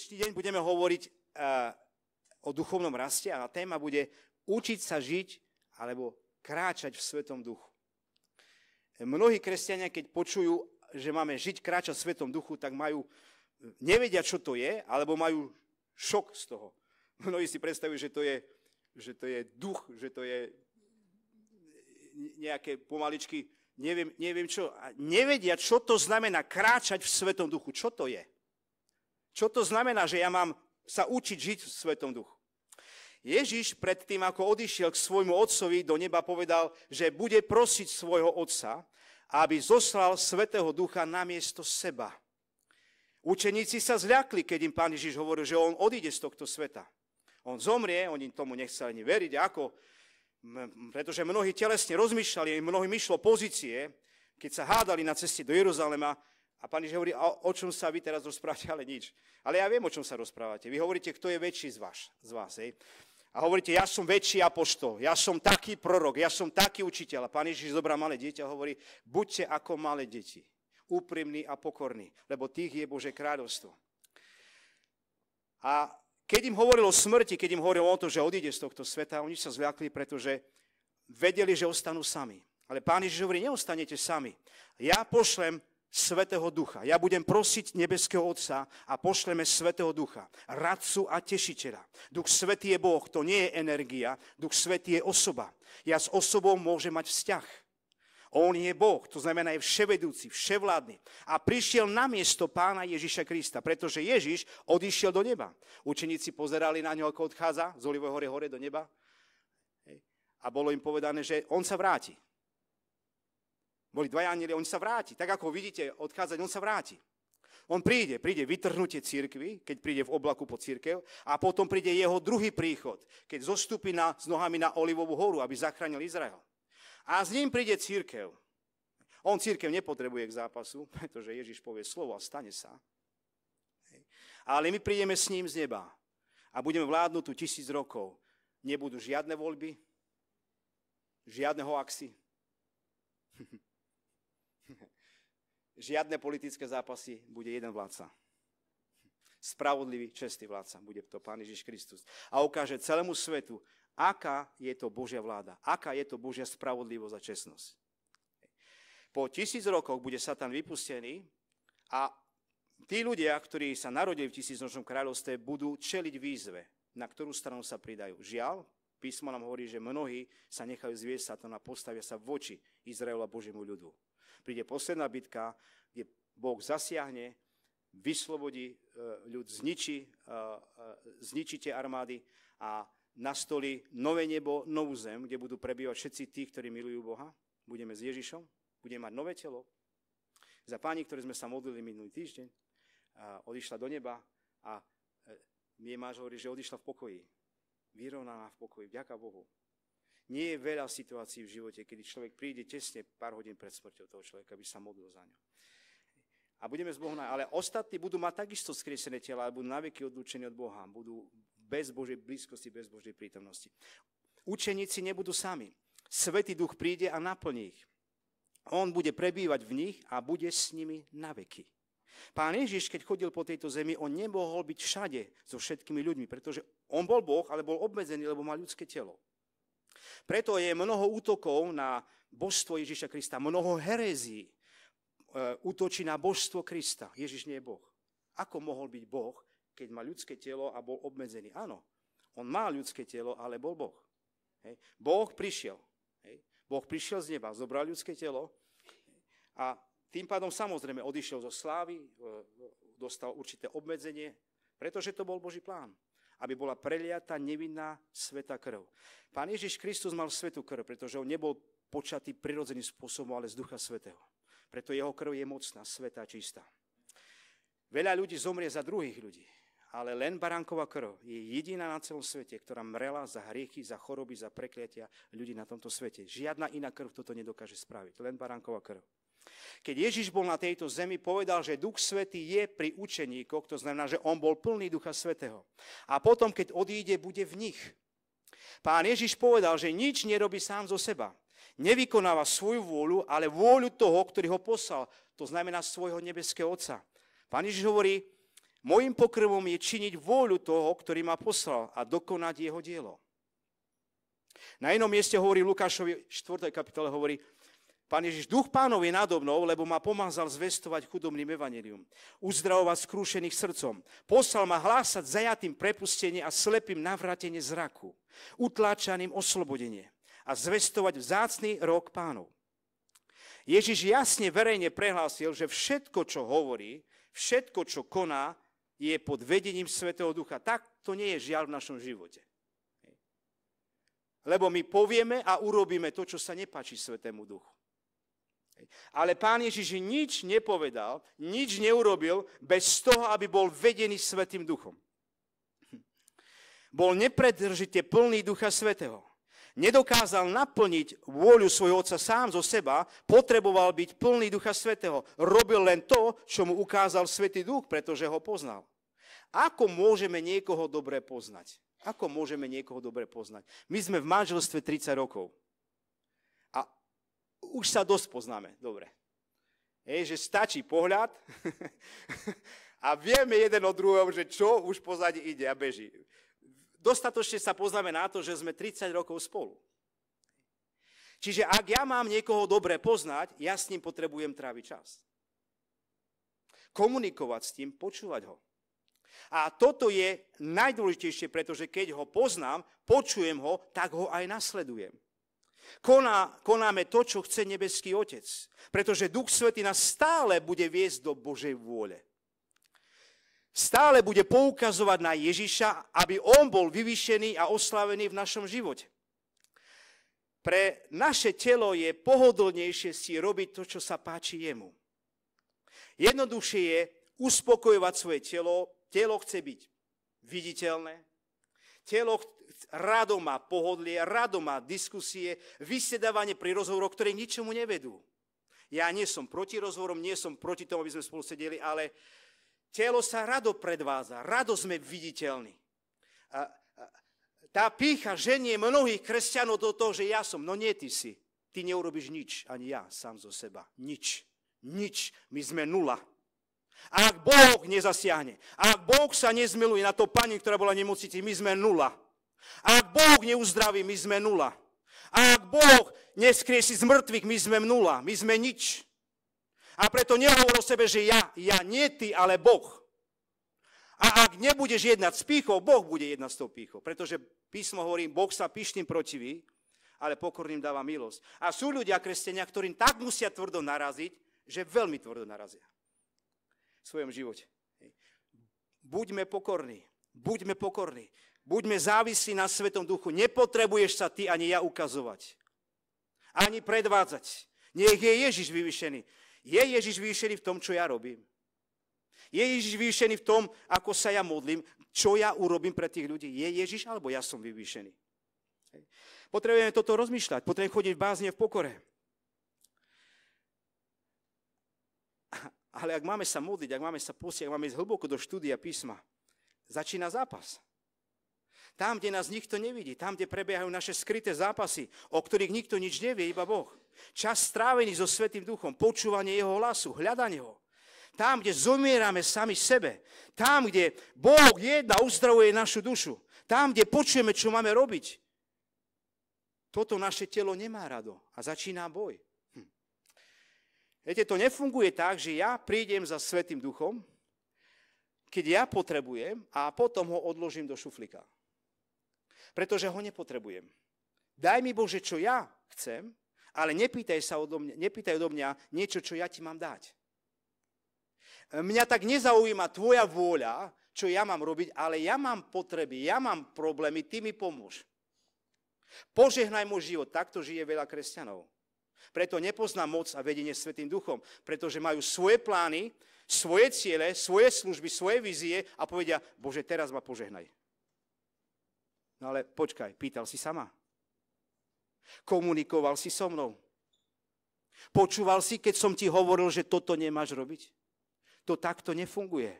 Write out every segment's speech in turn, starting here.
dnešný deň budeme hovoriť uh, o duchovnom raste a téma bude učiť sa žiť alebo kráčať v Svetom duchu. Mnohí kresťania, keď počujú, že máme žiť, kráčať v Svetom duchu, tak majú, nevedia, čo to je, alebo majú šok z toho. Mnohí si predstavujú, že to je, že to je duch, že to je nejaké pomaličky, neviem, neviem čo. A nevedia, čo to znamená kráčať v Svetom duchu. Čo to je? Čo to znamená, že ja mám sa učiť žiť v Svetom duchu? Ježiš predtým, ako odišiel k svojmu otcovi do neba, povedal, že bude prosiť svojho otca, aby zoslal Svetého Ducha na miesto seba. Učeníci sa zľakli, keď im pán Ježiš hovoril, že on odíde z tohto sveta. On zomrie, oni tomu nechceli ani veriť, ako, pretože mnohí telesne rozmýšľali, mnohým myšlo pozície, keď sa hádali na ceste do Jeruzalema, a pán Ježiš hovorí, o, čom sa vy teraz rozprávate, ale nič. Ale ja viem, o čom sa rozprávate. Vy hovoríte, kto je väčší z vás. Z vás hej? A hovoríte, ja som väčší apoštol, ja som taký prorok, ja som taký učiteľ. A pán Ježiš zobrá malé dieťa a hovorí, buďte ako malé deti, úprimní a pokorní, lebo tých je Bože kráľovstvo. A keď im hovoril o smrti, keď im hovoril o tom, že odíde z tohto sveta, oni sa zľakli, pretože vedeli, že ostanú sami. Ale pán Ježiš hovorí, neostanete sami. Ja pošlem Svetého Ducha. Ja budem prosiť nebeského Otca a pošleme Svetého Ducha, radcu a tešiteľa. Duch Svetý je Boh, to nie je energia, Duch Svetý je osoba. Ja s osobou môžem mať vzťah. On je Boh, to znamená je vševedúci, vševládny. A prišiel na miesto pána Ježiša Krista, pretože Ježiš odišiel do neba. Učeníci pozerali na ňo, ako odchádza z Olivoj hore hore do neba. A bolo im povedané, že on sa vráti. Boli dva anieli, oni sa vráti. Tak ako ho vidíte odchádzať, on sa vráti. On príde, príde vytrhnutie církvy, keď príde v oblaku po církev, a potom príde jeho druhý príchod, keď zostupí na, s nohami na Olivovú horu, aby zachránil Izrael. A s ním príde církev. On církev nepotrebuje k zápasu, pretože Ježiš povie slovo a stane sa. Ale my prídeme s ním z neba a budeme vládnuť tu tisíc rokov. Nebudú žiadne voľby, žiadne hoaxy, žiadne politické zápasy, bude jeden vládca. Spravodlivý, čestý vládca, bude to Pán Ježiš Kristus. A ukáže celému svetu, aká je to Božia vláda, aká je to Božia spravodlivosť a čestnosť. Po tisíc rokoch bude Satan vypustený a tí ľudia, ktorí sa narodili v tisícnočnom kráľovstve, budú čeliť výzve, na ktorú stranu sa pridajú. Žiaľ, písmo nám hovorí, že mnohí sa nechajú zviesť Satana, postavia sa voči Izraela Božiemu ľudu príde posledná bitka, kde Boh zasiahne, vyslobodí e, ľud, e, e, zničí, tie armády a nastolí nové nebo, novú zem, kde budú prebývať všetci tí, ktorí milujú Boha. Budeme s Ježišom, budeme mať nové telo. Za páni, ktoré sme sa modlili minulý týždeň, odišla do neba a mne máš hovorí, že odišla v pokoji. Vyrovnaná v pokoji, vďaka Bohu. Nie je veľa situácií v živote, kedy človek príde tesne pár hodín pred smrťou toho človeka, aby sa modlil za ňo. A budeme z na... ale ostatní budú mať takisto skriesené tela, alebo na veky odlučení od Boha, budú bez Božej blízkosti, bez Božej prítomnosti. Učeníci nebudú sami. Svetý duch príde a naplní ich. On bude prebývať v nich a bude s nimi naveky. Pán Ježiš, keď chodil po tejto zemi, on nemohol byť všade so všetkými ľuďmi, pretože on bol Boh, ale bol obmedzený, lebo mal ľudské telo. Preto je mnoho útokov na božstvo Ježiša Krista, mnoho herezí e, útočí na božstvo Krista. Ježíš nie je Boh. Ako mohol byť Boh, keď má ľudské telo a bol obmedzený? Áno, on má ľudské telo, ale bol Boh. Hej. Boh prišiel. Hej. Boh prišiel z neba, zobral ľudské telo a tým pádom samozrejme odišiel zo slávy, e, dostal určité obmedzenie, pretože to bol Boží plán aby bola preliata nevinná sveta krv. Pán Ježiš Kristus mal svetú krv, pretože on nebol počatý prirodzeným spôsobom, ale z Ducha Svetého. Preto jeho krv je mocná, svetá, čistá. Veľa ľudí zomrie za druhých ľudí, ale len baránková krv je jediná na celom svete, ktorá mrela za hriechy, za choroby, za prekliatia ľudí na tomto svete. Žiadna iná krv toto nedokáže spraviť, len baránková krv. Keď Ježiš bol na tejto zemi, povedal, že Duch Svetý je pri učeníkoch, to znamená, že on bol plný Ducha Svetého. A potom, keď odíde, bude v nich. Pán Ježiš povedal, že nič nerobí sám zo seba. Nevykonáva svoju vôľu, ale vôľu toho, ktorý ho poslal. To znamená svojho nebeského Otca. Pán Ježiš hovorí, môjim pokrvom je činiť vôľu toho, ktorý ma poslal a dokonať jeho dielo. Na inom mieste hovorí Lukášovi 4. kapitole hovorí, Pán Ježiš, duch pánov je nado mnou, lebo ma pomazal zvestovať chudobným evanelium, uzdravovať skrúšených srdcom, poslal ma hlásať zajatým prepustenie a slepým navratenie zraku, utláčaným oslobodenie a zvestovať vzácný rok pánov. Ježiš jasne verejne prehlásil, že všetko, čo hovorí, všetko, čo koná, je pod vedením Svetého Ducha. Tak to nie je žiaľ v našom živote. Lebo my povieme a urobíme to, čo sa nepáči Svetému Duchu. Ale pán Ježiš nič nepovedal, nič neurobil bez toho, aby bol vedený Svetým duchom. Bol nepredržite plný Ducha Svetého. Nedokázal naplniť vôľu svojho otca sám zo seba, potreboval byť plný Ducha Svetého. Robil len to, čo mu ukázal Svetý Duch, pretože ho poznal. Ako môžeme niekoho dobre poznať? Ako môžeme niekoho dobre poznať? My sme v manželstve 30 rokov už sa dosť poznáme, dobre. Hej, že stačí pohľad a vieme jeden od druhého, že čo už pozadí ide a beží. Dostatočne sa poznáme na to, že sme 30 rokov spolu. Čiže ak ja mám niekoho dobre poznať, ja s ním potrebujem tráviť čas. Komunikovať s tým, počúvať ho. A toto je najdôležitejšie, pretože keď ho poznám, počujem ho, tak ho aj nasledujem. Koná, konáme to, čo chce nebeský Otec, pretože Duch Svetý nás stále bude viesť do Božej vôle. Stále bude poukazovať na Ježiša, aby On bol vyvýšený a oslavený v našom živote. Pre naše telo je pohodlnejšie si robiť to, čo sa páči jemu. Jednoduchšie je uspokojovať svoje telo. Telo chce byť viditeľné, Telo rado má pohodlie, rado má diskusie, vysedávanie pri rozhovoroch, ktoré ničomu nevedú. Ja nie som proti rozhovorom, nie som proti tomu, aby sme spolu sedeli, ale telo sa rado predvádza, rado sme viditeľní. A, a, tá pícha ženie mnohých kresťanov do toho, že ja som. No nie, ty si. Ty neurobiš nič, ani ja sám zo seba. Nič. Nič. My sme nula ak Boh nezasiahne, ak Boh sa nezmiluje na to pani, ktorá bola nemocnici, my sme nula. ak Boh neuzdraví, my sme nula. ak Boh neskrieši z mŕtvych, my sme nula, my sme nič. A preto nehovor o sebe, že ja, ja, nie ty, ale Boh. A ak nebudeš jednať s pýchou, Boh bude jednať s tou pýchou. Pretože písmo hovorí, Boh sa pyšným protiví, ale pokorným dáva milosť. A sú ľudia, kresťania, ktorým tak musia tvrdo naraziť, že veľmi tvrdo narazia svojom živote. Buďme pokorní. Buďme pokorní. Buďme závislí na Svetom duchu. Nepotrebuješ sa ty ani ja ukazovať. Ani predvádzať. Nech je Ježiš vyvyšený. Je Ježiš vyvyšený v tom, čo ja robím. Je Ježiš vyvyšený v tom, ako sa ja modlím, čo ja urobím pre tých ľudí. Je Ježiš, alebo ja som vyvyšený. Potrebujeme toto rozmýšľať. Potrebujeme chodiť v bázne v pokore. Ale ak máme sa modliť, ak máme sa posiť, ak máme ísť hlboko do štúdia písma, začína zápas. Tam, kde nás nikto nevidí, tam, kde prebiehajú naše skryté zápasy, o ktorých nikto nič nevie, iba Boh. Čas strávený so Svetým Duchom, počúvanie Jeho hlasu, hľadanie Ho. Tam, kde zomierame sami sebe. Tam, kde Boh jedna uzdravuje našu dušu. Tam, kde počujeme, čo máme robiť. Toto naše telo nemá rado a začíná boj. Viete, to nefunguje tak, že ja prídem za Svetým duchom, keď ja potrebujem a potom ho odložím do šuflika. Pretože ho nepotrebujem. Daj mi Bože, čo ja chcem, ale nepýtaj, sa odo mňa, nepýtaj odo mňa niečo, čo ja ti mám dať. Mňa tak nezaujíma tvoja vôľa, čo ja mám robiť, ale ja mám potreby, ja mám problémy, ty mi pomôž. Požehnaj môj život, takto žije veľa kresťanov. Preto nepozná moc a vedenie Svetým duchom, pretože majú svoje plány, svoje ciele, svoje služby, svoje vízie a povedia, Bože, teraz ma požehnaj. No ale počkaj, pýtal si sama. Komunikoval si so mnou. Počúval si, keď som ti hovoril, že toto nemáš robiť? To takto nefunguje.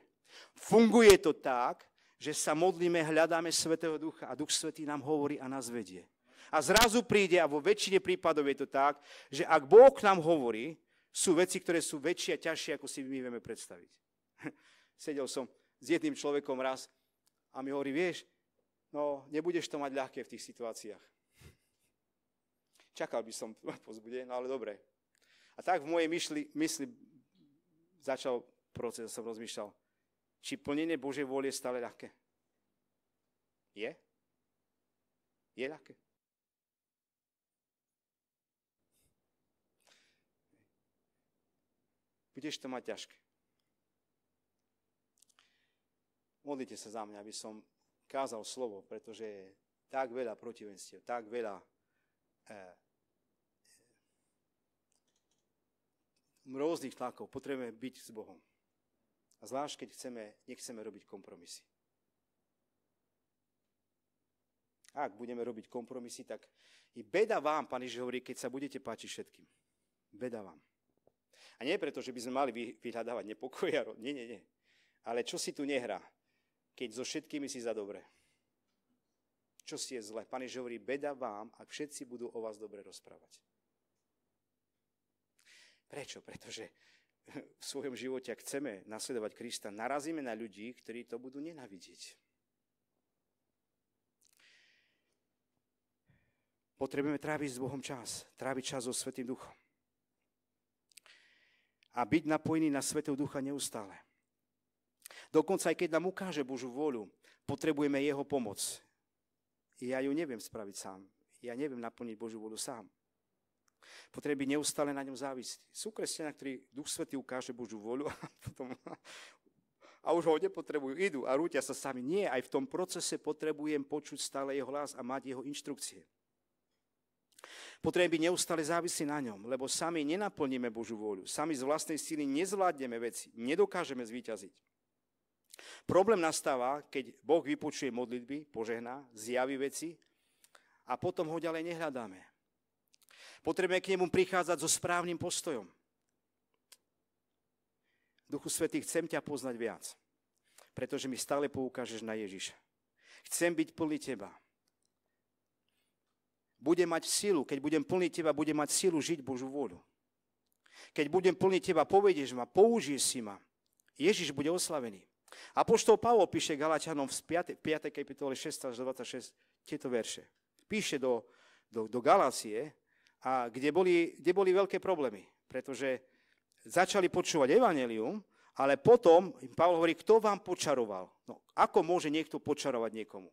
Funguje to tak, že sa modlíme, hľadáme Svetého Ducha a Duch Svetý nám hovorí a nás vedie. A zrazu príde, a vo väčšine prípadov je to tak, že ak Boh k nám hovorí, sú veci, ktoré sú väčšie a ťažšie, ako si my vieme predstaviť. Sedel som s jedným človekom raz a mi hovorí, vieš, no nebudeš to mať ľahké v tých situáciách. Čakal by som pozbude, no ale dobre. A tak v mojej myšli, mysli začal proces, a som rozmýšľal, či plnenie Božej vôle je stále ľahké. Je? Je ľahké? budeš to mať ťažké. Modlite sa za mňa, aby som kázal slovo, pretože je tak veľa protivenstiev, tak veľa eh, rôznych tlakov. Potrebujeme byť s Bohom. A zvlášť, keď chceme, nechceme robiť kompromisy. Ak budeme robiť kompromisy, tak i beda vám, Pán Ježiš hovorí, keď sa budete páčiť všetkým. Beda vám. A nie preto, že by sme mali vyhľadávať nepokoja. Nie, nie, nie. Ale čo si tu nehrá, keď so všetkými si za dobre? Čo si je zle? Pane Ježiš hovorí, beda vám, ak všetci budú o vás dobre rozprávať. Prečo? Pretože v svojom živote, ak chceme nasledovať Krista, narazíme na ľudí, ktorí to budú nenávidieť. Potrebujeme tráviť s Bohom čas, tráviť čas so Svetým Duchom a byť napojený na Svetého Ducha neustále. Dokonca aj keď nám ukáže Božú vôľu, potrebujeme Jeho pomoc. Ja ju neviem spraviť sám. Ja neviem naplniť Božú vôľu sám. Potrebuje byť neustále na ňom závisť. Sú kresťania, ktorí Duch Svetý ukáže Božú vôľu a potom a už ho nepotrebujú, idú a rútia sa sami. Nie, aj v tom procese potrebujem počuť stále jeho hlas a mať jeho inštrukcie. Potrebujeme byť neustále závislí na ňom, lebo sami nenaplníme Božú vôľu, sami z vlastnej síly nezvládneme veci, nedokážeme zvíťaziť. Problém nastáva, keď Boh vypočuje modlitby, požehná, zjaví veci a potom ho ďalej nehľadáme. Potrebujeme k nemu prichádzať so správnym postojom. Duchu Svetý, chcem ťa poznať viac, pretože mi stále poukážeš na Ježiša. Chcem byť plný teba budem mať silu, keď budem plný teba, budem mať silu žiť Božú vôľu. Keď budem plný teba, povedieš ma, použije si ma. Ježiš bude oslavený. Apoštol Pavol píše Galatianom v 5. 5. kapitole 6 až 26 tieto verše. Píše do, do, do Galácie, a kde, boli, kde boli veľké problémy, pretože začali počúvať evanelium, ale potom Pavol hovorí, kto vám počaroval? No, ako môže niekto počarovať niekomu?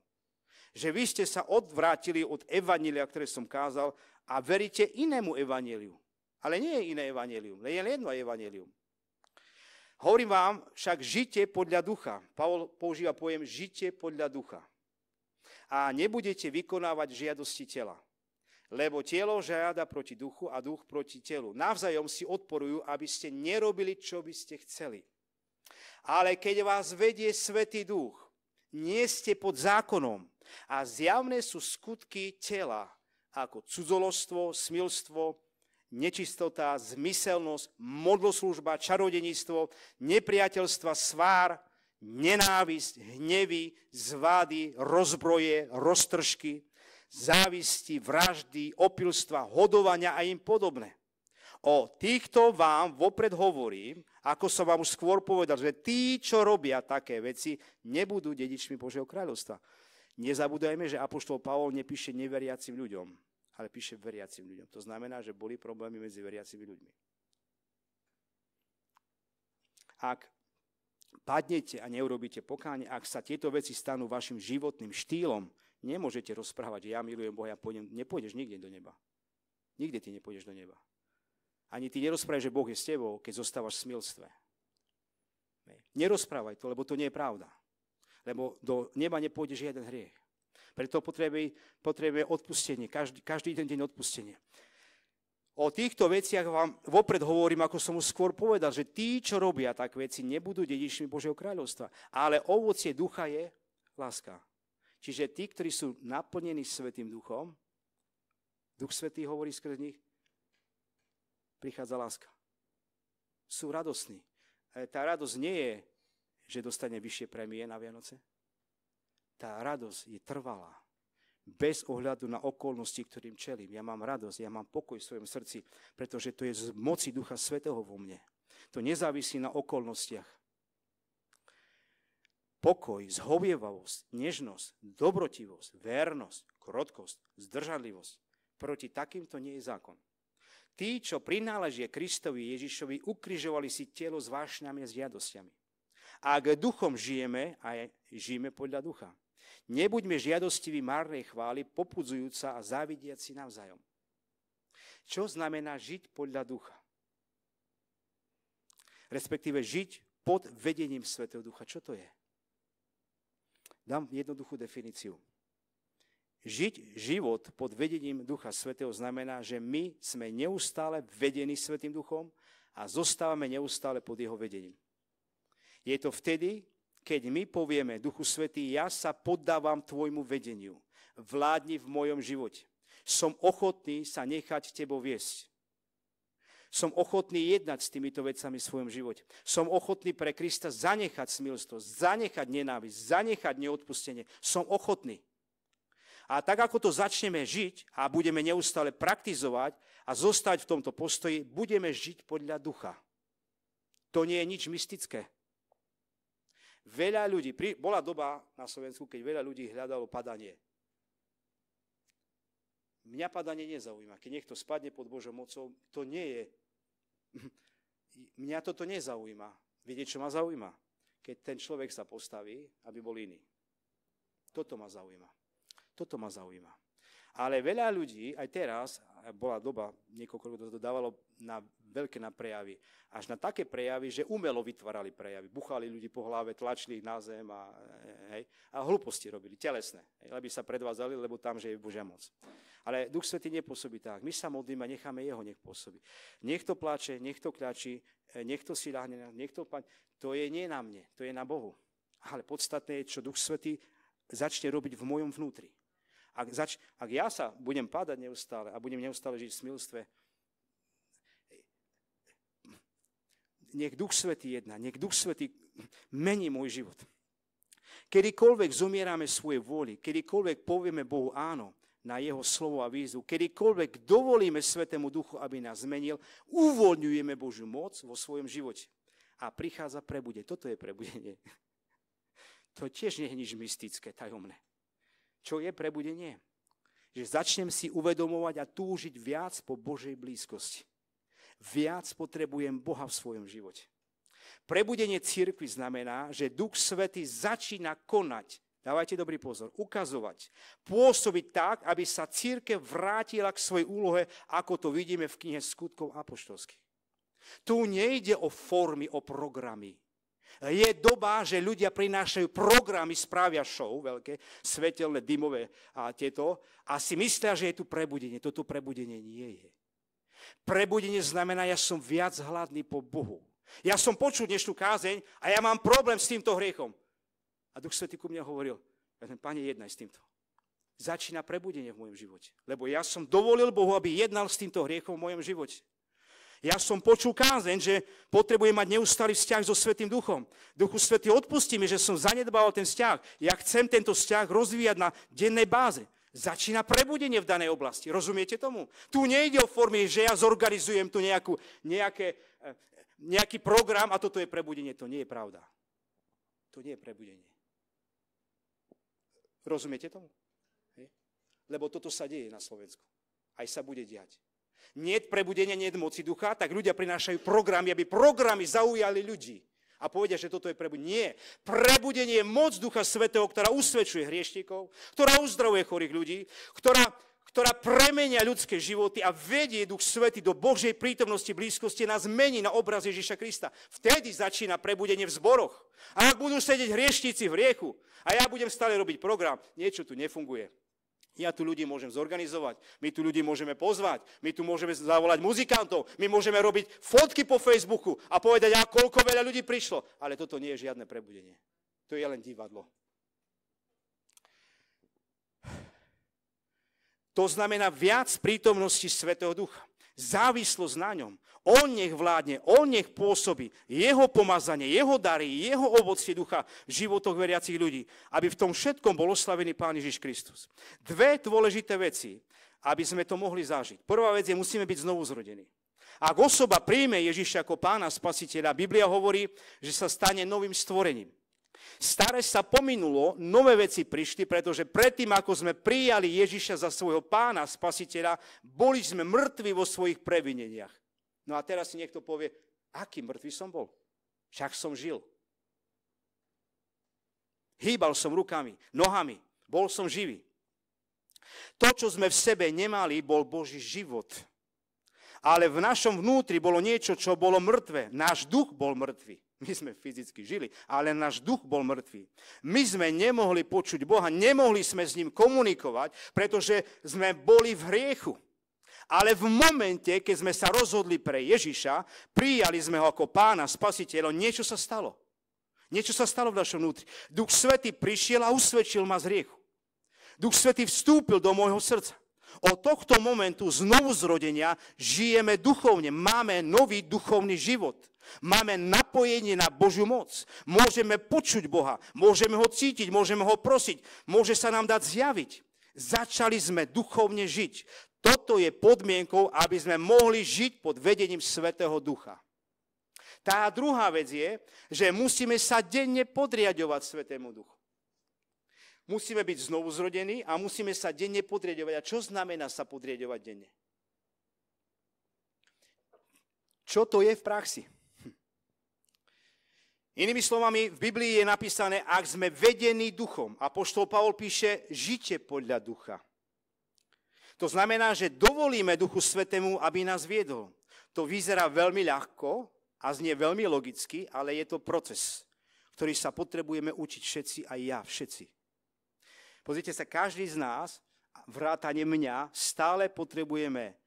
že vy ste sa odvrátili od evanília, ktoré som kázal a veríte inému evaníliu. Ale nie je iné evanílium, len je jedno evanílium. Hovorím vám, však žite podľa ducha. Pavol používa pojem žite podľa ducha. A nebudete vykonávať žiadosti tela. Lebo telo žiada proti duchu a duch proti telu. Navzájom si odporujú, aby ste nerobili, čo by ste chceli. Ale keď vás vedie Svetý duch, nie ste pod zákonom, a zjavné sú skutky tela, ako cudzolostvo, smilstvo, nečistota, zmyselnosť, modloslužba, čarodenictvo, nepriateľstva, svár, nenávisť, hnevy, zvády, rozbroje, roztržky, závisti, vraždy, opilstva, hodovania a im podobné. O týchto vám vopred hovorím, ako som vám už skôr povedal, že tí, čo robia také veci, nebudú dedičmi Božieho kráľovstva. Nezabúdajme, že Apoštol Pavol nepíše neveriacim ľuďom, ale píše veriacim ľuďom. To znamená, že boli problémy medzi veriacimi ľuďmi. Ak padnete a neurobíte pokáne, ak sa tieto veci stanú vašim životným štýlom, nemôžete rozprávať, že ja milujem Boha, ja pôjdem. Nepôjdeš nikde do neba. Nikde ty nepôjdeš do neba. Ani ty nerozprávaj, že Boh je s tebou, keď zostávaš v smilstve. Nerozprávaj to, lebo to nie je pravda lebo do neba nepôjde žiaden hriech. Preto potrebuje, potrebuje odpustenie, každý, každý jeden deň odpustenie. O týchto veciach vám vopred hovorím, ako som už skôr povedal, že tí, čo robia tak veci, nebudú dedičmi Božieho kráľovstva. Ale ovocie ducha je láska. Čiže tí, ktorí sú naplnení Svetým duchom, Duch Svetý hovorí skrz nich, prichádza láska. Sú radosní. E, tá radosť nie je že dostane vyššie premie na Vianoce? Tá radosť je trvalá. Bez ohľadu na okolnosti, ktorým čelím. Ja mám radosť, ja mám pokoj v svojom srdci, pretože to je z moci Ducha Svetého vo mne. To nezávisí na okolnostiach. Pokoj, zhovievavosť, nežnosť, dobrotivosť, vernosť, krotkosť, zdržanlivosť. Proti takýmto nie je zákon. Tí, čo prináležie Kristovi Ježišovi, ukrižovali si telo s vášňami a s žiadosťami. A ak duchom žijeme, aj žijeme podľa ducha. Nebuďme žiadostiví marnej chvály, popudzujúca a závidiaci si navzájom. Čo znamená žiť podľa ducha? Respektíve žiť pod vedením Svetého Ducha. Čo to je? Dám jednoduchú definíciu. Žiť život pod vedením Ducha Svetého znamená, že my sme neustále vedení Svetým Duchom a zostávame neustále pod jeho vedením. Je to vtedy, keď my povieme, Duchu Svetý, ja sa poddávam Tvojmu vedeniu. Vládni v mojom živote. Som ochotný sa nechať tebo viesť. Som ochotný jednať s týmito vecami v svojom živote. Som ochotný pre Krista zanechať smilstvo, zanechať nenávisť, zanechať neodpustenie. Som ochotný. A tak ako to začneme žiť a budeme neustále praktizovať a zostať v tomto postoji, budeme žiť podľa ducha. To nie je nič mystické. Veľa ľudí, pri, bola doba na Slovensku, keď veľa ľudí hľadalo padanie. Mňa padanie nezaujíma. Keď niekto spadne pod Božou mocou, to nie je... Mňa toto nezaujíma. Viete, čo ma zaujíma? Keď ten človek sa postaví, aby bol iný. Toto ma zaujíma. Toto ma zaujíma. Ale veľa ľudí, aj teraz, bola doba, niekoľko rokov to dávalo na veľké na prejavy. Až na také prejavy, že umelo vytvárali prejavy. Buchali ľudí po hlave, tlačili ich na zem a, e, hej, a hluposti robili, telesné. Hej, aby sa predvádzali, lebo tam, že je Božia moc. Ale Duch Svetý nepôsobí tak. My sa modlíme a necháme Jeho nech pôsobí. Niekto plače, niekto kľačí, e, niekto si ľahne, niekto... Pa... To je nie na mne, to je na Bohu. Ale podstatné je, čo Duch Svetý začne robiť v mojom vnútri. Ak, zač, ak ja sa budem pádať neustále a budem neustále žiť v smilstve, nech Duch Svetý jedná, nech Duch Svetý mení môj život. Kedykoľvek zomierame svoje vôli, kedykoľvek povieme Bohu áno na Jeho slovo a výzvu, kedykoľvek dovolíme Svetému Duchu, aby nás zmenil, uvoľňujeme Božiu moc vo svojom živote. A prichádza prebude. Toto je prebudenie. To tiež nie je nič mystické, tajomné. Čo je prebudenie? Že začnem si uvedomovať a túžiť viac po Božej blízkosti viac potrebujem Boha v svojom živote. Prebudenie církvy znamená, že Duch Svety začína konať dávajte dobrý pozor, ukazovať, pôsobiť tak, aby sa církev vrátila k svojej úlohe, ako to vidíme v knihe Skutkov apoštolských. Tu nejde o formy, o programy. Je doba, že ľudia prinášajú programy, správia show, veľké, svetelné, dymové a tieto, a si myslia, že je tu prebudenie. Toto prebudenie nie je. Prebudenie znamená, ja som viac hladný po Bohu. Ja som počul dnešnú kázeň a ja mám problém s týmto hriechom. A Duch Svetý ku mne hovoril, ja ten Pane, jednaj s týmto. Začína prebudenie v mojom živote. Lebo ja som dovolil Bohu, aby jednal s týmto hriechom v mojom živote. Ja som počul kázeň, že potrebujem mať neustály vzťah so Svetým Duchom. Duchu Svetý, odpustí mi, že som zanedbal ten vzťah. Ja chcem tento vzťah rozvíjať na dennej báze. Začína prebudenie v danej oblasti. Rozumiete tomu? Tu nejde o formy, že ja zorganizujem tu nejakú, nejaké, eh, nejaký program a toto je prebudenie. To nie je pravda. To nie je prebudenie. Rozumiete tomu? Hej? Lebo toto sa deje na Slovensku. Aj sa bude diať. Nie prebudenia, nie moci ducha, tak ľudia prinášajú programy, aby programy zaujali ľudí a povedia, že toto je prebudenie. Nie. Prebudenie je moc Ducha Svetého, ktorá usvedčuje hriešnikov, ktorá uzdravuje chorých ľudí, ktorá, ktorá premenia ľudské životy a vedie Duch Svety do Božej prítomnosti, blízkosti, nás mení na obraz Ježiša Krista. Vtedy začína prebudenie v zboroch. A ak budú sedieť hriešníci v riechu a ja budem stále robiť program, niečo tu nefunguje. Ja tu ľudí môžem zorganizovať, my tu ľudí môžeme pozvať, my tu môžeme zavolať muzikantov, my môžeme robiť fotky po Facebooku a povedať, a koľko veľa ľudí prišlo. Ale toto nie je žiadne prebudenie. To je len divadlo. To znamená viac prítomnosti Svetého Ducha závislosť na ňom. On nech vládne, on nech pôsobí. Jeho pomazanie, jeho dary, jeho ovocie ducha v životoch veriacich ľudí, aby v tom všetkom bol oslavený Pán Ježiš Kristus. Dve dôležité veci, aby sme to mohli zažiť. Prvá vec je, musíme byť znovu zrodení. Ak osoba príjme Ježiša ako pána spasiteľa, Biblia hovorí, že sa stane novým stvorením. Staré sa pominulo, nové veci prišli, pretože predtým, ako sme prijali Ježiša za svojho pána, spasiteľa, boli sme mŕtvi vo svojich previneniach. No a teraz si niekto povie, aký mŕtvy som bol? Však som žil. Hýbal som rukami, nohami, bol som živý. To, čo sme v sebe nemali, bol Boží život. Ale v našom vnútri bolo niečo, čo bolo mŕtve. Náš duch bol mŕtvy. My sme fyzicky žili, ale náš duch bol mŕtvý. My sme nemohli počuť Boha, nemohli sme s ním komunikovať, pretože sme boli v hriechu. Ale v momente, keď sme sa rozhodli pre Ježiša, prijali sme ho ako pána, spasiteľa, niečo sa stalo. Niečo sa stalo v našom vnútri. Duch Svety prišiel a usvedčil ma z hriechu. Duch Svety vstúpil do môjho srdca. Od tohto momentu znovu zrodenia žijeme duchovne, máme nový duchovný život. Máme napojenie na Božiu moc. Môžeme počuť Boha, môžeme ho cítiť, môžeme ho prosiť, môže sa nám dať zjaviť. Začali sme duchovne žiť. Toto je podmienkou, aby sme mohli žiť pod vedením Svetého Ducha. Tá druhá vec je, že musíme sa denne podriadovať Svetému Duchu. Musíme byť znovu zrodení a musíme sa denne podriedovať. A čo znamená sa podriedovať denne? Čo to je v praxi? Hm. Inými slovami, v Biblii je napísané, ak sme vedení duchom. A poštol Pavol píše, žite podľa ducha. To znamená, že dovolíme Duchu Svetému, aby nás viedol. To vyzerá veľmi ľahko a znie veľmi logicky, ale je to proces, ktorý sa potrebujeme učiť všetci, aj ja, všetci. Pozrite sa, každý z nás, vrátane mňa, stále potrebujeme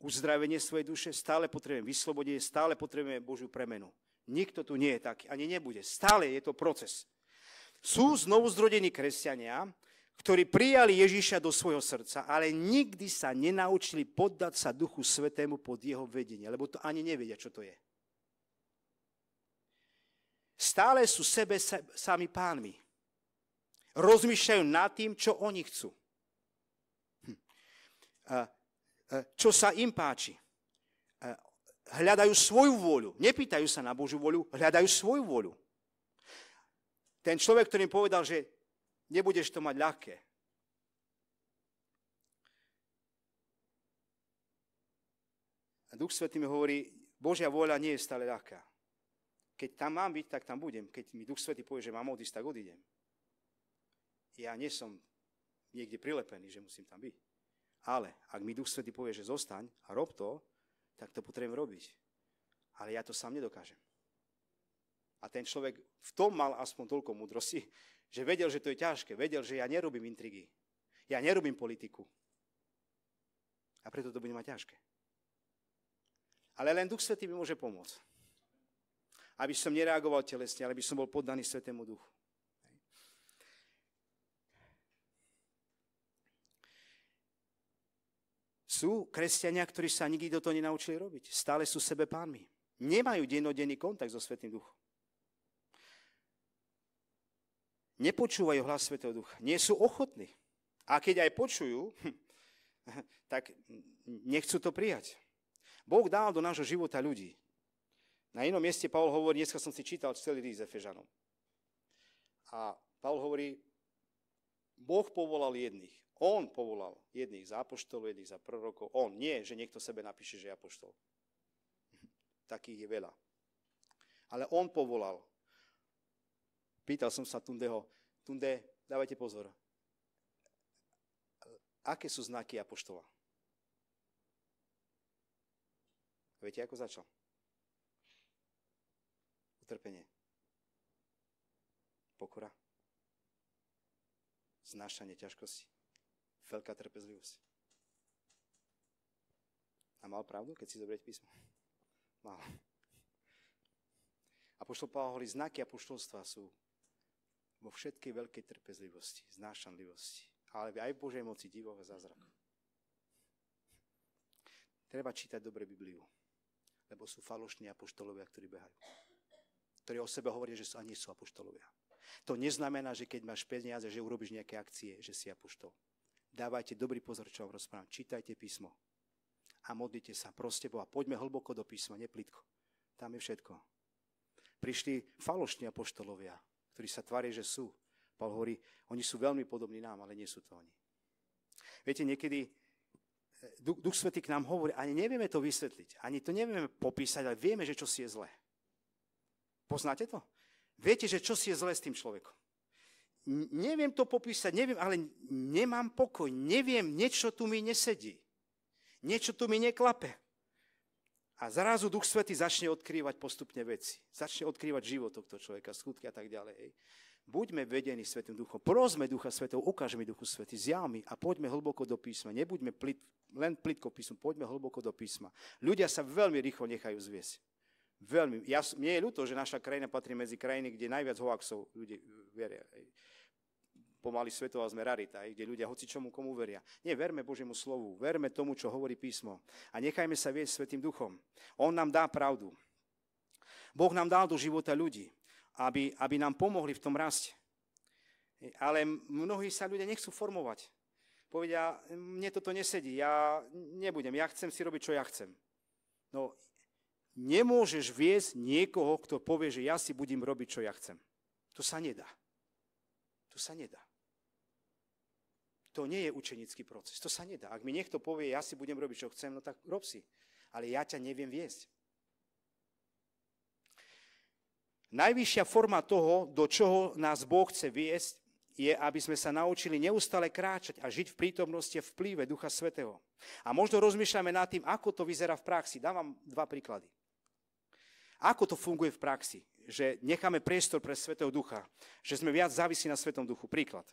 uzdravenie svojej duše, stále potrebujeme vyslobodenie, stále potrebujeme Božiu premenu. Nikto tu nie je taký, ani nebude. Stále je to proces. Sú znovu zrodení kresťania, ktorí prijali Ježíša do svojho srdca, ale nikdy sa nenaučili poddať sa Duchu Svetému pod jeho vedenie, lebo to ani nevedia, čo to je. Stále sú sebe sami pánmi rozmýšľajú nad tým, čo oni chcú. Hm. Čo sa im páči. Hľadajú svoju vôľu. Nepýtajú sa na Božiu vôľu, hľadajú svoju vôľu. Ten človek, ktorý im povedal, že nebudeš to mať ľahké. A Duch Svetý mi hovorí, Božia vôľa nie je stále ľahká. Keď tam mám byť, tak tam budem. Keď mi Duch Svetý povie, že mám odísť, tak odídem ja nie som niekde prilepený, že musím tam byť. Ale ak mi Duch Svetý povie, že zostaň a rob to, tak to potrebujem robiť. Ale ja to sám nedokážem. A ten človek v tom mal aspoň toľko múdrosti, že vedel, že to je ťažké. Vedel, že ja nerobím intrigy. Ja nerobím politiku. A preto to bude mať ťažké. Ale len Duch Svetý mi môže pomôcť. Aby som nereagoval telesne, ale aby som bol poddaný Svetému Duchu. Sú kresťania, ktorí sa nikdy do toho nenaučili robiť. Stále sú sebe pánmi. Nemajú dennodenný kontakt so Svetým Duchom. Nepočúvajú hlas Svetého Ducha. Nie sú ochotní. A keď aj počujú, tak nechcú to prijať. Boh dal do nášho života ľudí. Na inom mieste Paul hovorí, dneska som si čítal celý list Efežanom. A Paul hovorí, Boh povolal jedných on povolal jedných za apoštolov, jedných za prorokov. On, nie, že niekto sebe napíše, že je apoštol. Takých je veľa. Ale on povolal. Pýtal som sa Tundeho, Tunde, dávajte pozor. Aké sú znaky apoštola? Viete, ako začal? Utrpenie. Pokora. Znášanie ťažkosti veľká trpezlivosť. A mal pravdu, keď si zobrieť písmo? Mal. A poštol Pavel hovorí, znaky apoštolstva sú vo všetkej veľkej trpezlivosti, znášanlivosti, ale aj v Božej moci divoch a zázrakov. Treba čítať dobre Bibliu, lebo sú falošní apoštolovia, ktorí behajú. Ktorí o sebe hovoria, že sú, a nie sú apoštolovia. To neznamená, že keď máš peniaze, že urobíš nejaké akcie, že si apoštol dávajte dobrý pozor, čo vám rozprávam. Čítajte písmo a modlite sa. Proste Boha, poďme hlboko do písma, neplitko. Tam je všetko. Prišli falošní apoštolovia, ktorí sa tvária, že sú. Paul hovorí, oni sú veľmi podobní nám, ale nie sú to oni. Viete, niekedy e, Duch, Duch Svetý k nám hovorí, ani nevieme to vysvetliť, ani to nevieme popísať, ale vieme, že čo si je zlé. Poznáte to? Viete, že čo si je zlé s tým človekom neviem to popísať, neviem, ale nemám pokoj, neviem, niečo tu mi nesedí. Niečo tu mi neklape. A zrazu Duch Svety začne odkrývať postupne veci. Začne odkrývať život tohto človeka, skutky a tak ďalej. Buďme vedení Svetým Duchom. Prosme Ducha Svetého, ukáž mi Duchu Svety, zjav mi a poďme hlboko do písma. Nebuďme plit, len plitko písmu, poďme hlboko do písma. Ľudia sa veľmi rýchlo nechajú zviesť. Veľmi. Ja, mne je ľúto, že naša krajina patrí medzi krajiny, kde najviac hoaxov ľudí eh, veria pomaly svetová sme rarita, kde ľudia hoci čomu komu veria. Nie, verme Božiemu slovu, verme tomu, čo hovorí písmo a nechajme sa viesť Svetým duchom. On nám dá pravdu. Boh nám dal do života ľudí, aby, aby nám pomohli v tom raste. Ale mnohí sa ľudia nechcú formovať. Povedia, mne toto nesedí, ja nebudem, ja chcem si robiť, čo ja chcem. No, nemôžeš viesť niekoho, kto povie, že ja si budem robiť, čo ja chcem. To sa nedá. To sa nedá. To nie je učenický proces. To sa nedá. Ak mi niekto povie, ja si budem robiť, čo chcem, no tak rob si. Ale ja ťa neviem viesť. Najvyššia forma toho, do čoho nás Boh chce viesť, je, aby sme sa naučili neustále kráčať a žiť v prítomnosti vplyve Ducha Svetého. A možno rozmýšľame nad tým, ako to vyzerá v praxi. Dám vám dva príklady. Ako to funguje v praxi? Že necháme priestor pre Svetého Ducha. Že sme viac závisí na Svetom Duchu. Príklad.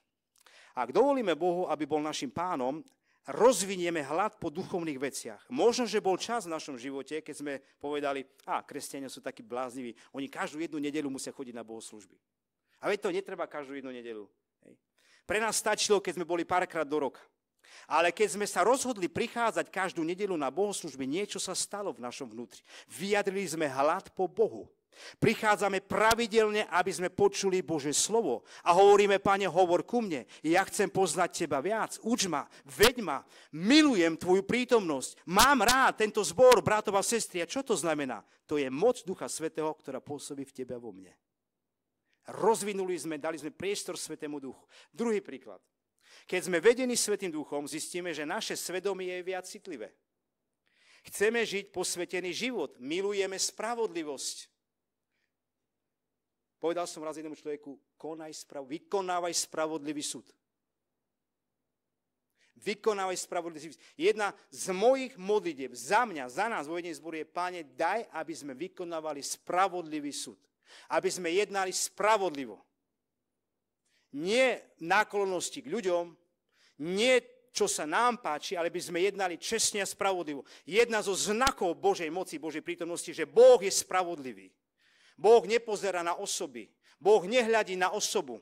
Ak dovolíme Bohu, aby bol našim pánom, rozvinieme hlad po duchovných veciach. Možno, že bol čas v našom živote, keď sme povedali, a kresťania sú takí blázniví, oni každú jednu nedelu musia chodiť na bohoslužby. A veď to netreba každú jednu nedelu. Pre nás stačilo, keď sme boli párkrát do roka. Ale keď sme sa rozhodli prichádzať každú nedelu na bohoslužby, niečo sa stalo v našom vnútri. Vyjadrili sme hlad po Bohu. Prichádzame pravidelne, aby sme počuli Božie slovo. A hovoríme, pane, hovor ku mne. Ja chcem poznať teba viac. Uč ma, veď ma. Milujem tvoju prítomnosť. Mám rád tento zbor, bratov a sestri, A čo to znamená? To je moc Ducha Svetého, ktorá pôsobí v tebe a vo mne. Rozvinuli sme, dali sme priestor Svetému Duchu. Druhý príklad. Keď sme vedení Svetým Duchom, zistíme, že naše svedomie je viac citlivé. Chceme žiť posvetený život, milujeme spravodlivosť, Povedal som raz jednému človeku, konaj sprav- vykonávaj spravodlivý súd. Vykonávaj spravodlivý súd. Jedna z mojich modlitieb za mňa, za nás vo jednej zboru je, páne, daj, aby sme vykonávali spravodlivý súd. Aby sme jednali spravodlivo. Nie náklonosti k ľuďom, nie čo sa nám páči, ale by sme jednali čestne a spravodlivo. Jedna zo znakov Božej moci, Božej prítomnosti, že Boh je spravodlivý. Boh nepozerá na osoby. Boh nehľadí na osobu.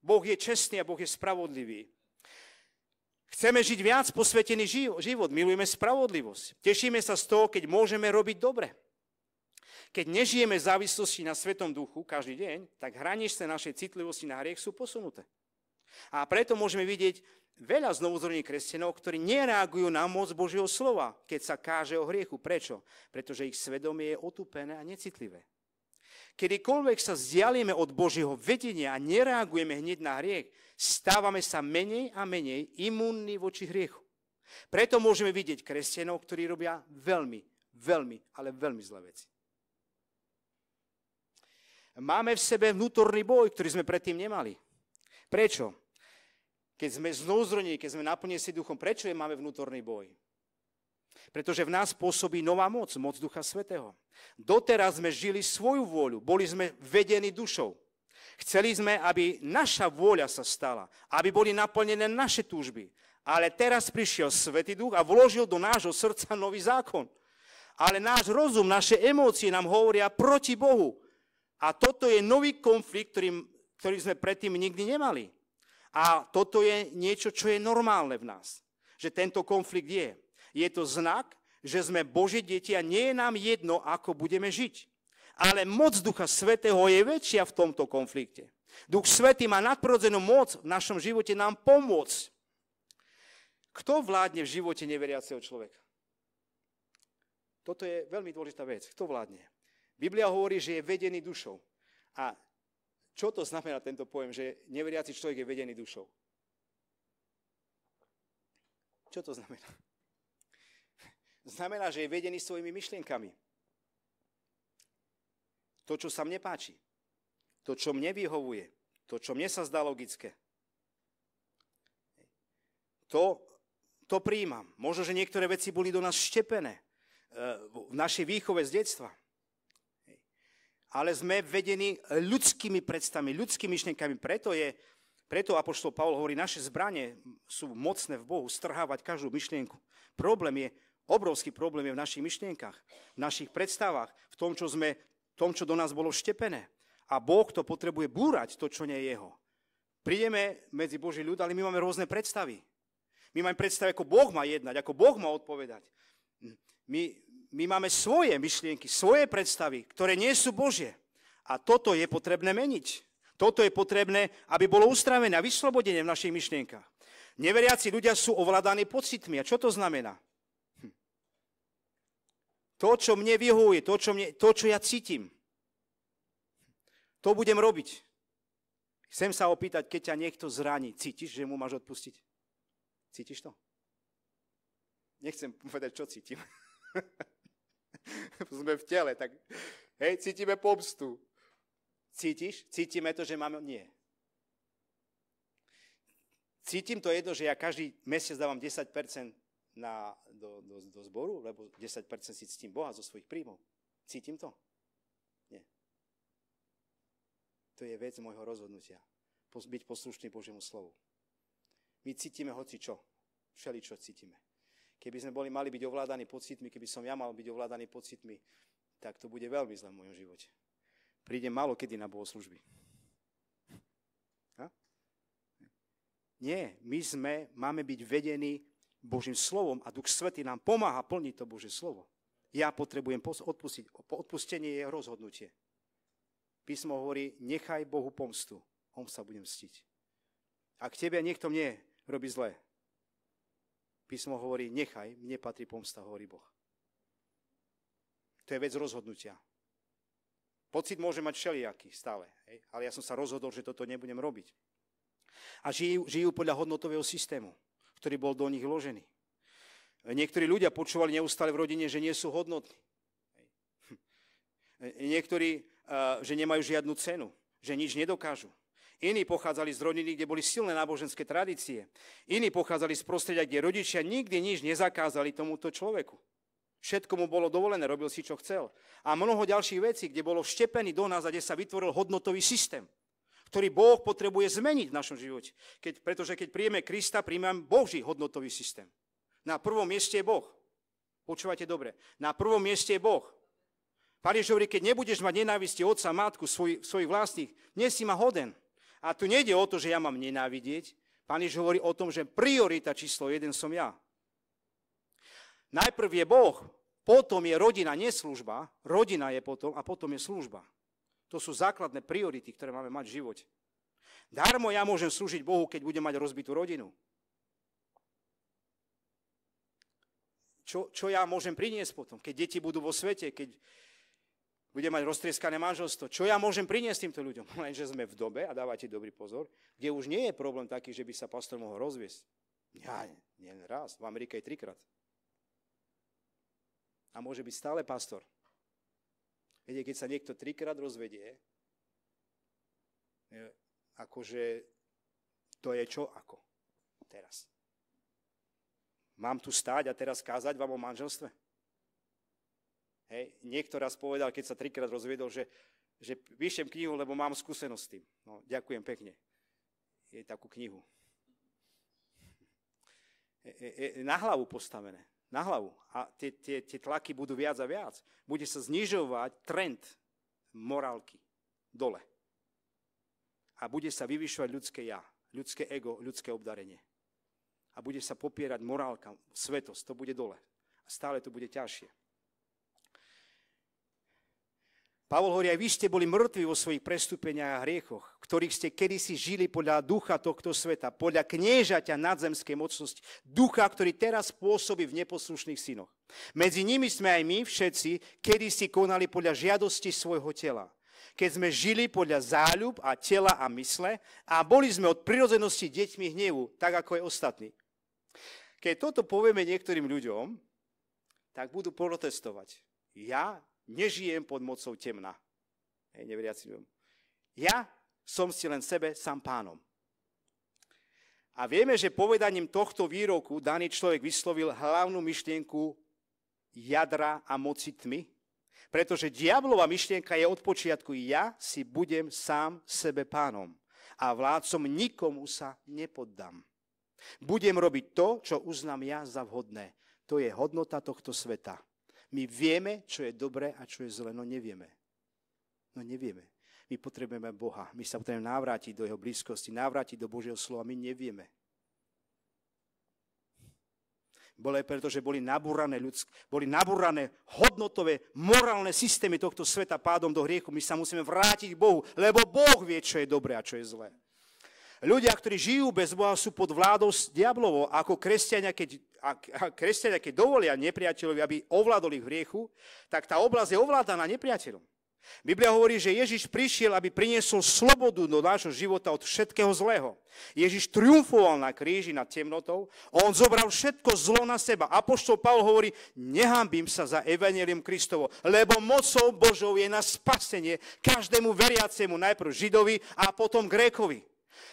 Boh je čestný a Boh je spravodlivý. Chceme žiť viac posvetený život, milujeme spravodlivosť. Tešíme sa z toho, keď môžeme robiť dobre. Keď nežijeme v závislosti na Svetom duchu každý deň, tak hranice našej citlivosti na hriech sú posunuté. A preto môžeme vidieť veľa znovuzrodených kresťanov, ktorí nereagujú na moc Božieho slova, keď sa káže o hriechu. Prečo? Pretože ich svedomie je otupené a necitlivé. Kedykoľvek sa vzdialíme od Božieho vedenia a nereagujeme hneď na hriech, stávame sa menej a menej imúnni voči hriechu. Preto môžeme vidieť kresťanov, ktorí robia veľmi, veľmi, ale veľmi zlé veci. Máme v sebe vnútorný boj, ktorý sme predtým nemali. Prečo? Keď sme znovuzrodení, keď sme naplnení si duchom, prečo je máme vnútorný boj? Pretože v nás pôsobí nová moc, moc Ducha Svetého. Doteraz sme žili svoju vôľu, boli sme vedení dušou. Chceli sme, aby naša vôľa sa stala, aby boli naplnené naše túžby. Ale teraz prišiel Svetý Duch a vložil do nášho srdca nový zákon. Ale náš rozum, naše emócie nám hovoria proti Bohu. A toto je nový konflikt, ktorý, ktorý sme predtým nikdy nemali. A toto je niečo, čo je normálne v nás. Že tento konflikt je. Je to znak, že sme Bože deti a nie je nám jedno, ako budeme žiť. Ale moc Ducha Svetého je väčšia v tomto konflikte. Duch Svetý má nadprodzenú moc v našom živote nám pomôcť. Kto vládne v živote neveriaceho človeka? Toto je veľmi dôležitá vec. Kto vládne? Biblia hovorí, že je vedený dušou. A čo to znamená tento pojem, že neveriaci človek je vedený dušou? Čo to znamená? znamená, že je vedený svojimi myšlienkami. To, čo sa mne páči, to, čo mne vyhovuje, to, čo mne sa zdá logické, to, to príjmam. Možno, že niektoré veci boli do nás štepené e, v našej výchove z detstva. Ale sme vedení ľudskými predstami, ľudskými myšlienkami. Preto je, preto Apoštol Pavol hovorí, naše zbranie sú mocné v Bohu strhávať každú myšlienku. Problém je Obrovský problém je v našich myšlienkach, v našich predstavách, v tom, čo, sme, v tom, čo do nás bolo vštepené. A Boh to potrebuje búrať, to, čo nie je jeho. Prídeme medzi Boží ľud, ale my máme rôzne predstavy. My máme predstavy, ako Boh má jednať, ako Boh má odpovedať. My, my máme svoje myšlienky, svoje predstavy, ktoré nie sú Božie. A toto je potrebné meniť. Toto je potrebné, aby bolo ustravené a vyslobodenie v našich myšlienkach. Neveriaci ľudia sú ovládaní pocitmi. A čo to znamená? To, čo mne vyhovuje, to čo, mne, to, čo ja cítim, to budem robiť. Chcem sa opýtať, keď ťa niekto zraní, cítiš, že mu máš odpustiť? Cítiš to? Nechcem povedať, čo cítim. Sme v tele, tak hej, cítime pomstu. Cítiš? Cítime to, že máme... Nie. Cítim to jedno, že ja každý mesiac dávam 10% na, do, do, do zboru, lebo 10% si cítim Boha zo svojich príjmov. Cítim to? Nie. To je vec môjho rozhodnutia. Byť poslušný Božiemu slovu. My cítime hoci čo. Všeli čo cítime. Keby sme boli mali byť ovládaní pocitmi, keby som ja mal byť ovládaný pocitmi, tak to bude veľmi zle v mojom živote. Prídem malo kedy na bohoslužby. Nie, my sme, máme byť vedení Božím slovom a Duch Svetý nám pomáha plniť to Božie slovo. Ja potrebujem odpustiť. Odpustenie je rozhodnutie. Písmo hovorí, nechaj Bohu pomstu, on sa bude mstiť. Ak tebe niekto mne robí zlé, písmo hovorí, nechaj, mne patrí pomsta, hovorí Boh. To je vec rozhodnutia. Pocit môže mať všelijaký stále, hej? ale ja som sa rozhodol, že toto nebudem robiť. A žijú, žijú podľa hodnotového systému ktorý bol do nich vložený. Niektorí ľudia počúvali neustále v rodine, že nie sú hodnotní. Niektorí, eh, že nemajú žiadnu cenu, že nič nedokážu. Iní pochádzali z rodiny, kde boli silné náboženské tradície. Iní pochádzali z prostredia, kde rodičia nikdy nič nezakázali tomuto človeku. Všetko mu bolo dovolené, robil si, čo chcel. A mnoho ďalších vecí, kde bolo vštepený do nás a kde sa vytvoril hodnotový systém ktorý Boh potrebuje zmeniť v našom živote. Keď, pretože keď príjme Krista, príjmem Boží hodnotový systém. Na prvom mieste je Boh. Počúvajte dobre. Na prvom mieste je Boh. Pane hovorí, keď nebudeš mať nenávisti otca, matku, svoj, svojich vlastných, nie si ma hoden. A tu nejde o to, že ja mám nenávidieť. Pane hovorí o tom, že priorita číslo jeden som ja. Najprv je Boh, potom je rodina, nie služba. Rodina je potom a potom je služba. To sú základné priority, ktoré máme mať v živote. Darmo ja môžem slúžiť Bohu, keď budem mať rozbitú rodinu. Čo, čo ja môžem priniesť potom, keď deti budú vo svete, keď budem mať roztrieskané manželstvo. Čo ja môžem priniesť týmto ľuďom? Lenže sme v dobe, a dávajte dobrý pozor, kde už nie je problém taký, že by sa pastor mohol rozviesť. Ja, nie raz, v Amerike je trikrát. A môže byť stále pastor. Viete, keď sa niekto trikrát rozvedie, e, akože to je čo ako teraz. Mám tu stáť a teraz kázať vám o manželstve? Hej, niekto raz povedal, keď sa trikrát rozvedol, že, že píšem knihu, lebo mám skúsenosť s tým. No, ďakujem pekne. Je takú knihu. E, e, e na hlavu postavené na hlavu. A tie, tie, tie tlaky budú viac a viac. Bude sa znižovať trend morálky dole. A bude sa vyvyšovať ľudské ja, ľudské ego, ľudské obdarenie. A bude sa popierať morálka, svetosť, to bude dole. A stále to bude ťažšie. Pavol hovorí, aj vy ste boli mŕtvi vo svojich prestúpeniach a hriechoch, ktorých ste kedysi žili podľa ducha tohto sveta, podľa kniežaťa nadzemskej mocnosti, ducha, ktorý teraz pôsobí v neposlušných synoch. Medzi nimi sme aj my všetci kedysi konali podľa žiadosti svojho tela keď sme žili podľa záľub a tela a mysle a boli sme od prirodzenosti deťmi hnevu, tak ako je ostatní. Keď toto povieme niektorým ľuďom, tak budú protestovať. Ja nežijem pod mocou temna. Hej, neveriaci ľuďom. Ja som si len sebe sám pánom. A vieme, že povedaním tohto výroku daný človek vyslovil hlavnú myšlienku jadra a moci tmy, pretože diablová myšlienka je od počiatku ja si budem sám sebe pánom a vládcom nikomu sa nepoddám. Budem robiť to, čo uznám ja za vhodné. To je hodnota tohto sveta. My vieme, čo je dobré a čo je zlé, no nevieme. No nevieme. My potrebujeme Boha. My sa potrebujeme navrátiť do Jeho blízkosti, navrátiť do Božieho slova. My nevieme. Bolo aj preto, že boli nabúrané, ľudsk- boli nabúrané hodnotové, morálne systémy tohto sveta pádom do hriechu. My sa musíme vrátiť k Bohu, lebo Boh vie, čo je dobré a čo je zlé. Ľudia, ktorí žijú bez Boha, sú pod vládou diablovo, ako kresťania, keď, a, kresťania, keď dovolia nepriateľovi, aby ovládol ich v hriechu, tak tá oblasť je ovládaná nepriateľom. Biblia hovorí, že Ježiš prišiel, aby priniesol slobodu do nášho života od všetkého zlého. Ježiš triumfoval na kríži nad temnotou, on zobral všetko zlo na seba. Apoštol Pavol hovorí, nehambím sa za evanelium Kristovo, lebo mocou Božou je na spasenie každému veriacemu, najprv Židovi a potom Grékovi.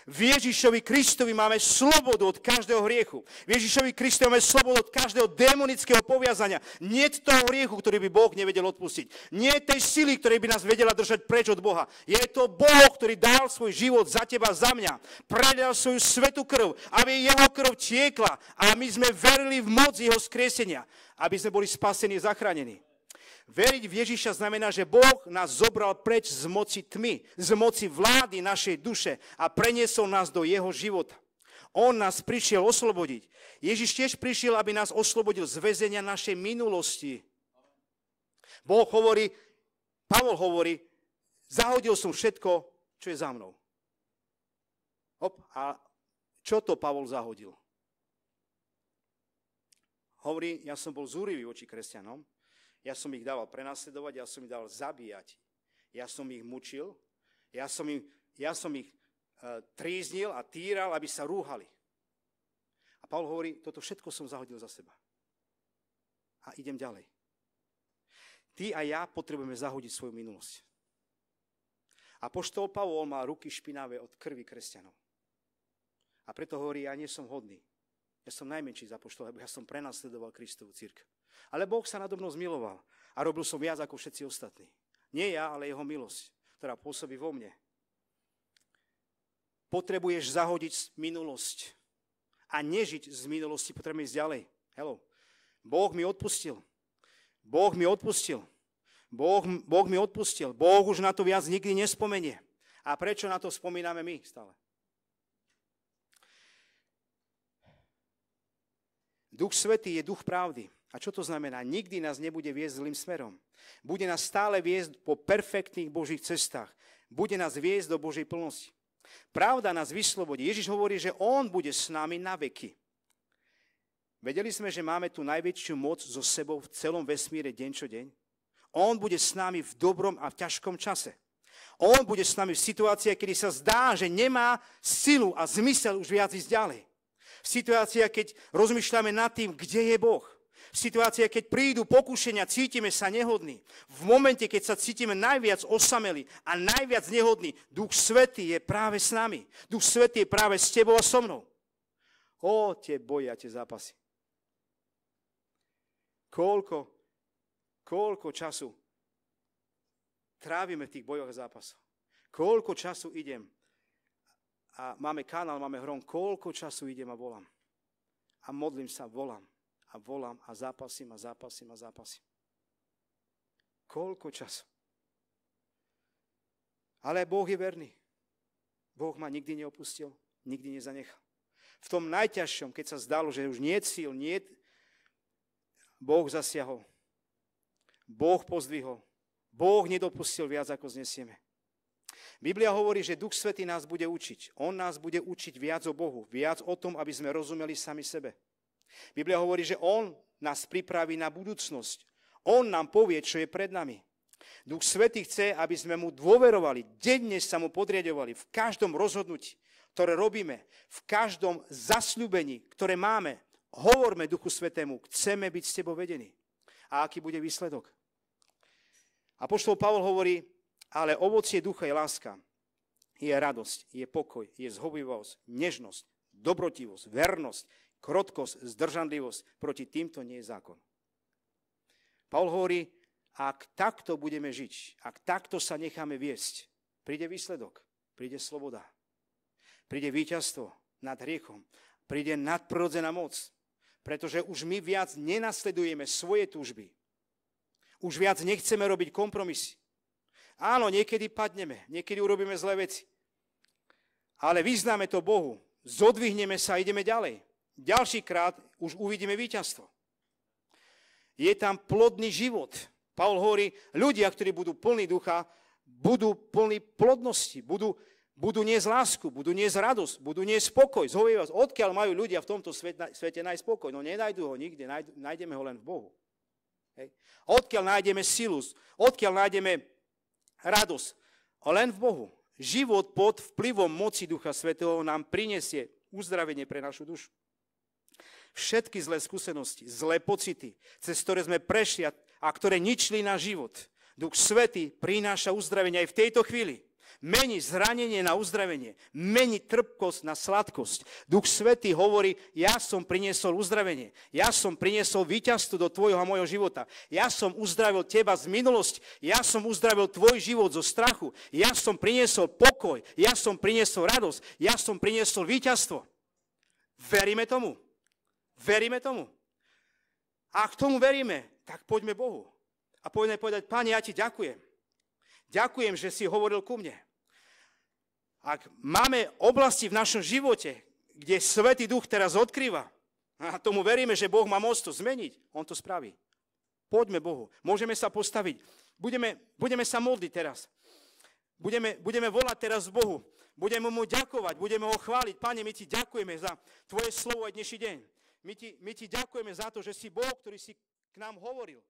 V Ježišovi Kristovi máme slobodu od každého hriechu. V Ježišovi Kristovi máme slobodu od každého démonického poviazania. Nie toho hriechu, ktorý by Boh nevedel odpustiť. Nie tej sily, ktorej by nás vedela držať preč od Boha. Je to Boh, ktorý dal svoj život za teba, za mňa. Predal svoju svetú krv, aby jeho krv tiekla. A my sme verili v moc jeho skriesenia. Aby sme boli spasení, zachránení. Veriť v Ježiša znamená, že Boh nás zobral preč z moci tmy, z moci vlády našej duše a preniesol nás do jeho života. On nás prišiel oslobodiť. Ježiš tiež prišiel, aby nás oslobodil z väzenia našej minulosti. Boh hovorí, Pavol hovorí, zahodil som všetko, čo je za mnou. Hop, a čo to Pavol zahodil? Hovorí, ja som bol zúrivý voči kresťanom, ja som ich dával prenasledovať, ja som ich dal zabíjať. Ja som ich mučil, ja som, im, ja som ich uh, tríznil a týral, aby sa rúhali. A Paul hovorí, toto všetko som zahodil za seba. A idem ďalej. Ty a ja potrebujeme zahodiť svoju minulosť. A poštol Pavol má ruky špinavé od krvi kresťanov. A preto hovorí, ja nie som hodný. Ja som najmenší z apoštol, lebo ja som prenasledoval Kristovu církev. Ale Boh sa nado mnou zmiloval a robil som viac ako všetci ostatní. Nie ja, ale jeho milosť, ktorá pôsobí vo mne. Potrebuješ zahodiť minulosť a nežiť z minulosti, potrebujeme ísť ďalej. Hello. Boh mi odpustil. Boh mi odpustil. Boh, boh mi odpustil. Boh už na to viac nikdy nespomenie. A prečo na to spomíname my stále? Duch Svetý je duch pravdy. A čo to znamená? Nikdy nás nebude viesť zlým smerom. Bude nás stále viesť po perfektných Božích cestách. Bude nás viesť do Božej plnosti. Pravda nás vyslobodí. Ježiš hovorí, že On bude s nami na veky. Vedeli sme, že máme tú najväčšiu moc so sebou v celom vesmíre deň čo deň? On bude s nami v dobrom a v ťažkom čase. On bude s nami v situácii, kedy sa zdá, že nemá silu a zmysel už viac ísť ďalej. Situácia, keď rozmýšľame nad tým, kde je Boh. Situácia, keď prídu pokušenia, cítime sa nehodní. V momente, keď sa cítime najviac osameli a najviac nehodní, Duch Svetý je práve s nami. Duch Svetý je práve s tebou a so mnou. O, tie boja, tie zápasy. Koľko, koľko času trávime v tých bojoch a zápasoch. Koľko času idem a máme kanál, máme hrom, koľko času idem a volám. A modlím sa, volám a volám a zápasím a zápasím a zápasím. Koľko času. Ale Boh je verný. Boh ma nikdy neopustil, nikdy nezanechal. V tom najťažšom, keď sa zdalo, že už nie síl, nie... Boh zasiahol. Boh pozdvihol. Boh nedopustil viac, ako znesieme. Biblia hovorí, že Duch Svetý nás bude učiť. On nás bude učiť viac o Bohu, viac o tom, aby sme rozumeli sami sebe. Biblia hovorí, že On nás pripraví na budúcnosť. On nám povie, čo je pred nami. Duch Svetý chce, aby sme mu dôverovali, denne sa mu podriadovali v každom rozhodnutí, ktoré robíme, v každom zasľúbení, ktoré máme. Hovorme Duchu Svetému, chceme byť s tebou vedení. A aký bude výsledok? A poštol Pavol hovorí, ale ovocie ducha je láska, je radosť, je pokoj, je zhovivosť, nežnosť, dobrotivosť, vernosť, krotkosť, zdržanlivosť. Proti týmto nie je zákon. Paul hovorí, ak takto budeme žiť, ak takto sa necháme viesť, príde výsledok, príde sloboda, príde víťazstvo nad hriechom, príde nadprirodzená moc, pretože už my viac nenasledujeme svoje túžby. Už viac nechceme robiť kompromisy. Áno, niekedy padneme, niekedy urobíme zlé veci. Ale vyznáme to Bohu, zodvihneme sa a ideme ďalej. Ďalší krát už uvidíme víťazstvo. Je tam plodný život. Paul hovorí, ľudia, ktorí budú plní ducha, budú plní plodnosti, budú, budú z lásku, budú z radosť, budú niesť spokoj. Zhovie vás, odkiaľ majú ľudia v tomto svete, svete nájsť spokoj? No nenajdu ho nikde, nájdeme ho len v Bohu. Hej. Odkiaľ nájdeme silu, odkiaľ nájdeme radosť len v Bohu. Život pod vplyvom moci Ducha Svetého nám prinesie uzdravenie pre našu dušu. Všetky zlé skúsenosti, zlé pocity, cez ktoré sme prešli a ktoré ničili náš život, Duch Svety prináša uzdravenie aj v tejto chvíli. Meniť zranenie na uzdravenie. Meniť trpkosť na sladkosť. Duch Svetý hovorí, ja som priniesol uzdravenie. Ja som priniesol víťazstvo do tvojho a mojho života. Ja som uzdravil teba z minulosti. Ja som uzdravil tvoj život zo strachu. Ja som priniesol pokoj. Ja som priniesol radosť. Ja som priniesol víťazstvo. Veríme tomu. Veríme tomu. A k tomu veríme, tak poďme Bohu. A poďme povedať, Pane, ja ti ďakujem. Ďakujem, že si hovoril ku mne. Ak máme oblasti v našom živote, kde Svetý Duch teraz odkrýva, a tomu veríme, že Boh má moc to zmeniť, On to spraví. Poďme Bohu. Môžeme sa postaviť. Budeme, budeme sa modliť teraz. Budeme, budeme volať teraz Bohu. Budeme mu ďakovať, budeme ho chváliť. Pane, my ti ďakujeme za tvoje slovo aj dnešný deň. My ti, my ti ďakujeme za to, že si Boh, ktorý si k nám hovoril.